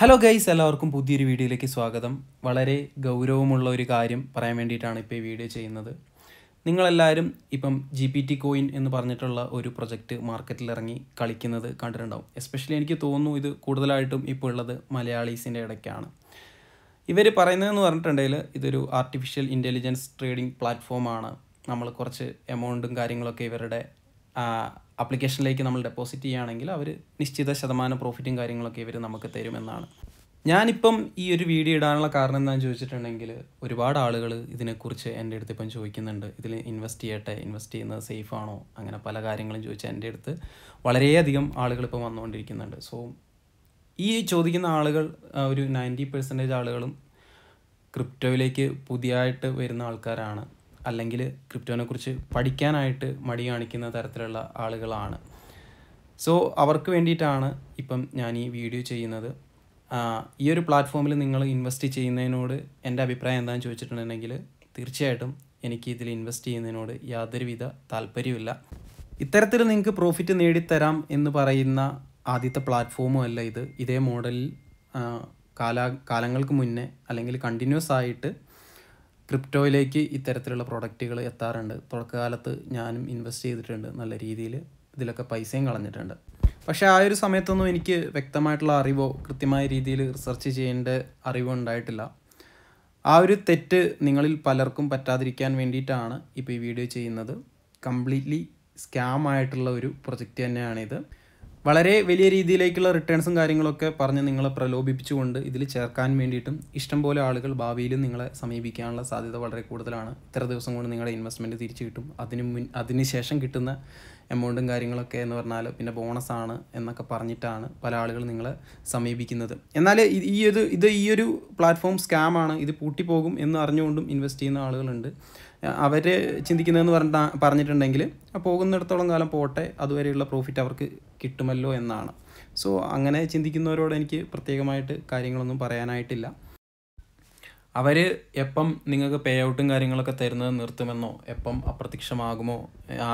hello guys എല്ലാവർക്കും പുതിയൊരു വീഡിയോയിലേക്ക് സ്വാഗതം വളരെ ഗൗരവമുള്ള ഒരു കാര്യം പറയാൻ വേണ്ടിയിട്ടാണ് ഇപ്പോൾ ഈ വീഡിയോ ചെയ്യുന്നത് നിങ്ങളെല്ലാവരും ഇപ്പം ജി പി ടി കോയിൻ എന്ന് പറഞ്ഞിട്ടുള്ള ഒരു പ്രൊജക്റ്റ് മാർക്കറ്റിൽ ഇറങ്ങി കളിക്കുന്നത് കണ്ടിട്ടുണ്ടാവും എസ്പെഷ്യലി എനിക്ക് തോന്നുന്നു ഇത് കൂടുതലായിട്ടും ഇപ്പോൾ ഉള്ളത് മലയാളീസിൻ്റെ ഇടയ്ക്കാണ് ഇവർ പറയുന്നതെന്ന് പറഞ്ഞിട്ടുണ്ടെങ്കിൽ ഇതൊരു ആർട്ടിഫിഷ്യൽ ഇൻ്റലിജൻസ് ട്രേഡിംഗ് പ്ലാറ്റ്ഫോമാണ് നമ്മൾ കുറച്ച് എമൗണ്ടും കാര്യങ്ങളൊക്കെ ഇവരുടെ അപ്ലിക്കേഷനിലേക്ക് നമ്മൾ ഡെപ്പോസിറ്റ് ചെയ്യുകയാണെങ്കിൽ അവർ നിശ്ചിത ശതമാനം പ്രോഫിറ്റും കാര്യങ്ങളൊക്കെ ഇവർ നമുക്ക് തരുമെന്നാണ് ഞാനിപ്പം ഈ ഒരു വീഡിയോ ഇടാനുള്ള കാരണം എന്താണെന്ന് ചോദിച്ചിട്ടുണ്ടെങ്കിൽ ഒരുപാട് ആളുകൾ ഇതിനെക്കുറിച്ച് എൻ്റെ അടുത്ത് ഇപ്പം ചോദിക്കുന്നുണ്ട് ഇതിൽ ഇൻവെസ്റ്റ് ചെയ്യട്ടെ ഇൻവെസ്റ്റ് ചെയ്യുന്നത് സേഫ് ആണോ അങ്ങനെ പല കാര്യങ്ങളും ചോദിച്ച എൻ്റെ അടുത്ത് വളരെയധികം ആളുകൾ ഇപ്പം വന്നുകൊണ്ടിരിക്കുന്നുണ്ട് സോ ഈ ചോദിക്കുന്ന ആളുകൾ ഒരു നയൻറ്റി പെർസെൻറ്റേജ് ആളുകളും ക്രിപ്റ്റോയിലേക്ക് പുതിയതായിട്ട് വരുന്ന ആൾക്കാരാണ് അല്ലെങ്കിൽ ക്രിപ്റ്റോനെക്കുറിച്ച് പഠിക്കാനായിട്ട് മടി കാണിക്കുന്ന തരത്തിലുള്ള ആളുകളാണ് സോ അവർക്ക് വേണ്ടിയിട്ടാണ് ഇപ്പം ഞാൻ ഈ വീഡിയോ ചെയ്യുന്നത് ഈ ഒരു പ്ലാറ്റ്ഫോമിൽ നിങ്ങൾ ഇൻവെസ്റ്റ് ചെയ്യുന്നതിനോട് എൻ്റെ അഭിപ്രായം എന്താണെന്ന് ചോദിച്ചിട്ടുണ്ടെങ്കിൽ തീർച്ചയായിട്ടും എനിക്ക് ഇതിൽ ഇൻവെസ്റ്റ് ചെയ്യുന്നതിനോട് യാതൊരുവിധ താല്പര്യമില്ല ഇത്തരത്തിൽ നിങ്ങൾക്ക് പ്രോഫിറ്റ് നേടിത്തരാം എന്ന് പറയുന്ന ആദ്യത്തെ പ്ലാറ്റ്ഫോമും അല്ല ഇത് ഇതേ മോഡലിൽ കാല കാലങ്ങൾക്ക് മുന്നേ അല്ലെങ്കിൽ കണ്ടിന്യൂസ് ആയിട്ട് ക്രിപ്റ്റോയിലേക്ക് ഇത്തരത്തിലുള്ള പ്രോഡക്റ്റുകൾ എത്താറുണ്ട് തുടക്കകാലത്ത് ഞാനും ഇൻവെസ്റ്റ് ചെയ്തിട്ടുണ്ട് നല്ല രീതിയിൽ ഇതിലൊക്കെ പൈസയും കളഞ്ഞിട്ടുണ്ട് പക്ഷേ ആ ഒരു സമയത്തൊന്നും എനിക്ക് വ്യക്തമായിട്ടുള്ള അറിവോ കൃത്യമായ രീതിയിൽ റിസർച്ച് ചെയ്യേണ്ട അറിവോ ഉണ്ടായിട്ടില്ല ആ ഒരു തെറ്റ് നിങ്ങളിൽ പലർക്കും പറ്റാതിരിക്കാൻ വേണ്ടിയിട്ടാണ് ഇപ്പോൾ ഈ വീഡിയോ ചെയ്യുന്നത് കംപ്ലീറ്റ്ലി സ്കാം ആയിട്ടുള്ള ഒരു പ്രൊജക്റ്റ് തന്നെയാണിത് വളരെ വലിയ രീതിയിലേക്കുള്ള റിട്ടേൺസും കാര്യങ്ങളൊക്കെ പറഞ്ഞ് നിങ്ങളെ പ്രലോഭിപ്പിച്ചുകൊണ്ട് ഇതിൽ ചേർക്കാൻ വേണ്ടിയിട്ടും ഇഷ്ടംപോലെ ആളുകൾ ഭാവിയിൽ നിങ്ങളെ സമീപിക്കാനുള്ള സാധ്യത വളരെ കൂടുതലാണ് ഇത്ര ദിവസം കൊണ്ട് നിങ്ങളുടെ ഇൻവെസ്റ്റ്മെൻറ്റ് തിരിച്ചു കിട്ടും അതിന് മുൻ അതിനുശേഷം ശേഷം കിട്ടുന്ന എമൗണ്ടും കാര്യങ്ങളൊക്കെ എന്ന് പറഞ്ഞാൽ പിന്നെ ബോണസാണ് എന്നൊക്കെ പറഞ്ഞിട്ടാണ് പല ആളുകൾ നിങ്ങളെ സമീപിക്കുന്നത് എന്നാൽ ഈ ഒരു ഇത് ഈ ഒരു പ്ലാറ്റ്ഫോം സ്കാമാണ് ഇത് പൂട്ടിപ്പോകും എന്ന് അറിഞ്ഞുകൊണ്ടും ഇൻവെസ്റ്റ് ചെയ്യുന്ന ആളുകളുണ്ട് അവർ ചിന്തിക്കുന്നതെന്ന് പറഞ്ഞ പറഞ്ഞിട്ടുണ്ടെങ്കിൽ പോകുന്നിടത്തോളം കാലം പോട്ടെ അതുവരെയുള്ള പ്രോഫിറ്റ് അവർക്ക് കിട്ടുമല്ലോ എന്നാണ് സോ അങ്ങനെ ചിന്തിക്കുന്നവരോട് എനിക്ക് പ്രത്യേകമായിട്ട് കാര്യങ്ങളൊന്നും പറയാനായിട്ടില്ല അവർ എപ്പം നിങ്ങൾക്ക് പേ ഔട്ടും കാര്യങ്ങളൊക്കെ തരുന്നത് നിർത്തുമെന്നോ എപ്പം അപ്രത്യക്ഷമാകുമോ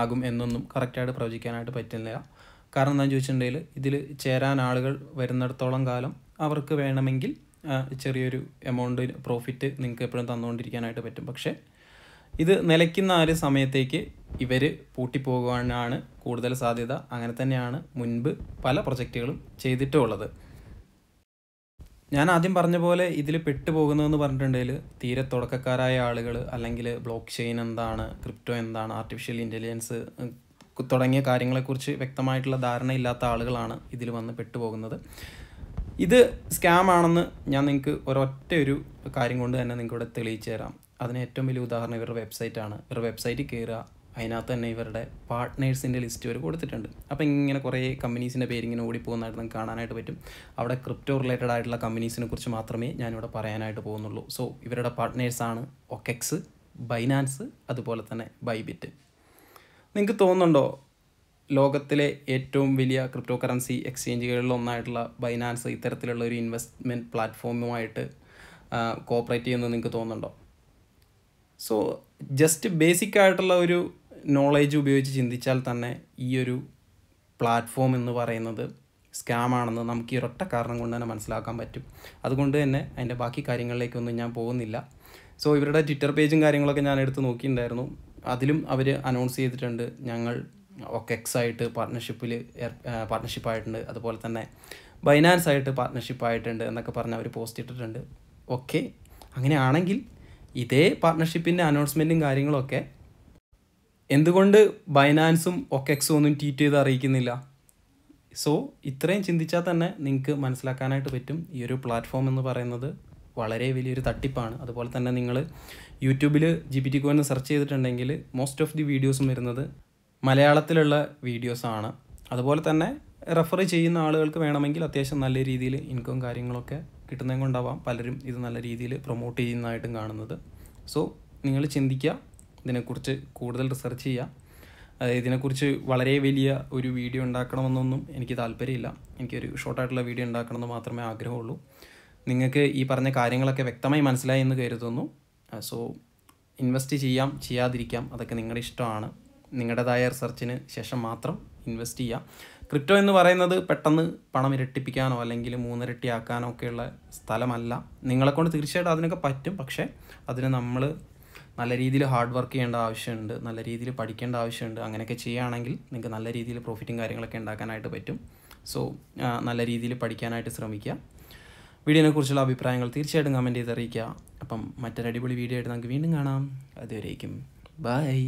ആകും എന്നൊന്നും കറക്റ്റായിട്ട് പ്രവചിക്കാനായിട്ട് പറ്റുന്നില്ല കാരണം എന്താണെന്ന് ചോദിച്ചിട്ടുണ്ടെങ്കിൽ ഇതിൽ ചേരാൻ ആളുകൾ വരുന്നിടത്തോളം കാലം അവർക്ക് വേണമെങ്കിൽ ചെറിയൊരു എമൗണ്ട് പ്രോഫിറ്റ് നിങ്ങൾക്ക് എപ്പോഴും തന്നുകൊണ്ടിരിക്കാനായിട്ട് പറ്റും പക്ഷേ ഇത് നിലയ്ക്കുന്ന ആ ഒരു സമയത്തേക്ക് ഇവർ പൂട്ടിപ്പോകാനാണ് കൂടുതൽ സാധ്യത അങ്ങനെ തന്നെയാണ് മുൻപ് പല പ്രൊജക്റ്റുകളും ചെയ്തിട്ടുള്ളത് ഞാൻ ആദ്യം പറഞ്ഞ പോലെ ഇതിൽ പെട്ടുപോകുന്നതെന്ന് പറഞ്ഞിട്ടുണ്ടെങ്കിൽ തീരെ തുടക്കക്കാരായ ആളുകൾ അല്ലെങ്കിൽ ബ്ലോക്ക് ചെയിൻ എന്താണ് ക്രിപ്റ്റോ എന്താണ് ആർട്ടിഫിഷ്യൽ ഇൻ്റലിജൻസ് തുടങ്ങിയ കാര്യങ്ങളെക്കുറിച്ച് വ്യക്തമായിട്ടുള്ള ധാരണ ഇല്ലാത്ത ആളുകളാണ് ഇതിൽ വന്ന് പെട്ടുപോകുന്നത് ഇത് സ്കാം ആണെന്ന് ഞാൻ നിങ്ങൾക്ക് ഒരൊറ്റ ഒരു കാര്യം കൊണ്ട് തന്നെ നിങ്ങൾക്ക് തെളിയിച്ചു തരാം അതിന് ഏറ്റവും വലിയ ഉദാഹരണം ഇവരുടെ വെബ്സൈറ്റാണ് ഇവരുടെ വെബ്സൈറ്റിൽ കയറുക അതിനകത്ത് തന്നെ ഇവരുടെ പാർട്ട്നേഴ്സിൻ്റെ ലിസ്റ്റ് വരെ കൊടുത്തിട്ടുണ്ട് അപ്പോൾ ഇങ്ങനെ കുറേ കമ്പനീസിൻ്റെ പേരിങ്ങനെ ഓടിപ്പോകുന്നതായിട്ട് നമുക്ക് കാണാനായിട്ട് പറ്റും അവിടെ ക്രിപ്റ്റോ റിലേറ്റഡ് ആയിട്ടുള്ള കമ്പനീസിനെ കുറിച്ച് മാത്രമേ ഞാനിവിടെ പറയാനായിട്ട് പോകുന്നുള്ളൂ സോ ഇവരുടെ പാർട്ട്നേഴ്സാണ് ഒക്കെക്സ് ബൈനാൻസ് അതുപോലെ തന്നെ ബൈബിറ്റ് നിങ്ങൾക്ക് തോന്നുന്നുണ്ടോ ലോകത്തിലെ ഏറ്റവും വലിയ ക്രിപ്റ്റോ കറൻസി ഒന്നായിട്ടുള്ള ബൈനാൻസ് ഇത്തരത്തിലുള്ള ഒരു ഇൻവെസ്റ്റ്മെൻറ്റ് പ്ലാറ്റ്ഫോമുമായിട്ട് കോപ്പറേറ്റ് ചെയ്യുന്നത് നിങ്ങൾക്ക് തോന്നുന്നുണ്ടോ സോ ജസ്റ്റ് ബേസിക് ആയിട്ടുള്ള ഒരു നോളേജ് ഉപയോഗിച്ച് ചിന്തിച്ചാൽ തന്നെ ഈ ഒരു പ്ലാറ്റ്ഫോം എന്ന് പറയുന്നത് സ്കാം ആണെന്ന് നമുക്ക് ഈ ഒരൊറ്റ കാരണം കൊണ്ട് തന്നെ മനസ്സിലാക്കാൻ പറ്റും അതുകൊണ്ട് തന്നെ അതിൻ്റെ ബാക്കി കാര്യങ്ങളിലേക്കൊന്നും ഞാൻ പോകുന്നില്ല സോ ഇവരുടെ ട്വിറ്റർ പേജും കാര്യങ്ങളൊക്കെ ഞാൻ എടുത്ത് നോക്കിയിട്ടുണ്ടായിരുന്നു അതിലും അവർ അനൗൺസ് ചെയ്തിട്ടുണ്ട് ഞങ്ങൾ ഒക്കെക്സ് ആയിട്ട് പാർട്ട്ണർഷിപ്പിൽ പാർട്ട്ണർഷിപ്പ് ആയിട്ടുണ്ട് അതുപോലെ തന്നെ ബൈനാൻസ് ആയിട്ട് പാർട്ട്ണർഷിപ്പ് ആയിട്ടുണ്ട് എന്നൊക്കെ പറഞ്ഞ് അവർ പോസ്റ്റ് ഇട്ടിട്ടുണ്ട് ഓക്കെ അങ്ങനെയാണെങ്കിൽ ഇതേ പാർട്ട്ണർഷിപ്പിൻ്റെ അനൗൺസ്മെൻറ്റും കാര്യങ്ങളൊക്കെ എന്തുകൊണ്ട് ബൈനാൻസും ഒക്കെക്സും ഒന്നും ട്വീറ്റ് ചെയ്ത് അറിയിക്കുന്നില്ല സോ ഇത്രയും ചിന്തിച്ചാൽ തന്നെ നിങ്ങൾക്ക് മനസ്സിലാക്കാനായിട്ട് പറ്റും ഈ ഒരു പ്ലാറ്റ്ഫോം എന്ന് പറയുന്നത് വളരെ വലിയൊരു തട്ടിപ്പാണ് അതുപോലെ തന്നെ നിങ്ങൾ യൂട്യൂബിൽ ജി പി ടി സെർച്ച് ചെയ്തിട്ടുണ്ടെങ്കിൽ മോസ്റ്റ് ഓഫ് ദി വീഡിയോസും വരുന്നത് മലയാളത്തിലുള്ള വീഡിയോസാണ് അതുപോലെ തന്നെ റെഫർ ചെയ്യുന്ന ആളുകൾക്ക് വേണമെങ്കിൽ അത്യാവശ്യം നല്ല രീതിയിൽ ഇൻകം കാര്യങ്ങളൊക്കെ കിട്ടുന്നതും കൊണ്ടാവാം പലരും ഇത് നല്ല രീതിയിൽ പ്രൊമോട്ട് ചെയ്യുന്നതായിട്ടും കാണുന്നത് സോ നിങ്ങൾ ചിന്തിക്കുക ഇതിനെക്കുറിച്ച് കൂടുതൽ റിസർച്ച് ചെയ്യുക ഇതിനെക്കുറിച്ച് വളരെ വലിയ ഒരു വീഡിയോ ഉണ്ടാക്കണമെന്നൊന്നും എനിക്ക് താല്പര്യമില്ല എനിക്കൊരു ഷോർട്ടായിട്ടുള്ള വീഡിയോ ഉണ്ടാക്കണമെന്ന് മാത്രമേ ആഗ്രഹമുള്ളൂ നിങ്ങൾക്ക് ഈ പറഞ്ഞ കാര്യങ്ങളൊക്കെ വ്യക്തമായി മനസ്സിലായി എന്ന് കരുതുന്നു സോ ഇൻവെസ്റ്റ് ചെയ്യാം ചെയ്യാതിരിക്കാം അതൊക്കെ നിങ്ങളുടെ ഇഷ്ടമാണ് നിങ്ങളുടേതായ റിസർച്ചിന് ശേഷം മാത്രം ഇൻവെസ്റ്റ് ചെയ്യാം ക്രിപ്റ്റോ എന്ന് പറയുന്നത് പെട്ടെന്ന് പണം ഇരട്ടിപ്പിക്കാനോ അല്ലെങ്കിൽ മൂന്നിരട്ടിയാക്കാനോ ഒക്കെയുള്ള സ്ഥലമല്ല നിങ്ങളെക്കൊണ്ട് തീർച്ചയായിട്ടും അതിനൊക്കെ പറ്റും പക്ഷേ അതിന് നമ്മൾ നല്ല രീതിയിൽ ഹാർഡ് വർക്ക് ചെയ്യേണ്ട ആവശ്യമുണ്ട് നല്ല രീതിയിൽ പഠിക്കേണ്ട ആവശ്യമുണ്ട് അങ്ങനെയൊക്കെ ചെയ്യുകയാണെങ്കിൽ നിങ്ങൾക്ക് നല്ല രീതിയിൽ പ്രോഫിറ്റും കാര്യങ്ങളൊക്കെ ഉണ്ടാക്കാനായിട്ട് പറ്റും സോ നല്ല രീതിയിൽ പഠിക്കാനായിട്ട് ശ്രമിക്കുക വീഡിയോനെ കുറിച്ചുള്ള അഭിപ്രായങ്ങൾ തീർച്ചയായിട്ടും കമൻറ്റ് ചെയ്ത് അറിയിക്കുക അപ്പം മറ്റൊരു അടിപൊളി വീഡിയോ ആയിട്ട് നമുക്ക് വീണ്ടും കാണാം അതുവരേക്കും ബൈ